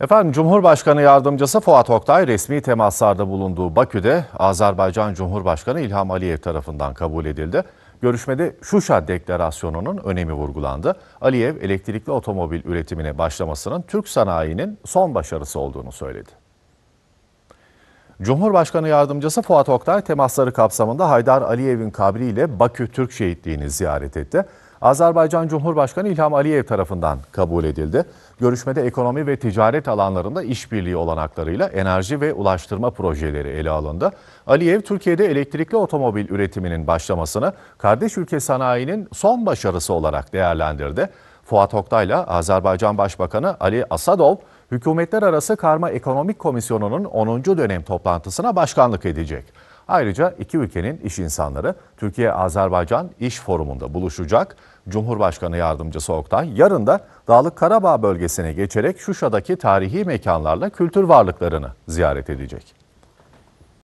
Efendim Cumhurbaşkanı Yardımcısı Fuat Oktay resmi temaslarda bulunduğu Bakü'de Azerbaycan Cumhurbaşkanı İlham Aliyev tarafından kabul edildi. Görüşmede Şuşa Deklarasyonu'nun önemi vurgulandı. Aliyev elektrikli otomobil üretimine başlamasının Türk sanayinin son başarısı olduğunu söyledi. Cumhurbaşkanı Yardımcısı Fuat Oktay temasları kapsamında Haydar Aliyev'in kabriyle Bakü Türk Şehitliği'ni ziyaret etti. Azerbaycan Cumhurbaşkanı İlham Aliyev tarafından kabul edildi. Görüşmede ekonomi ve ticaret alanlarında işbirliği olanaklarıyla enerji ve ulaştırma projeleri ele alındı. Aliyev Türkiye'de elektrikli otomobil üretiminin başlamasını kardeş ülke sanayinin son başarısı olarak değerlendirdi. Fuat Oktay'la Azerbaycan Başbakanı Ali Asadov Hükümetler Arası Karma Ekonomik Komisyonu'nun 10. dönem toplantısına başkanlık edecek. Ayrıca iki ülkenin iş insanları Türkiye-Azerbaycan İş Forumunda buluşacak. Cumhurbaşkanı Yardımcısı Oktay yarın da Dağlık Karabağ bölgesine geçerek Şuşa'daki tarihi mekanlarla kültür varlıklarını ziyaret edecek.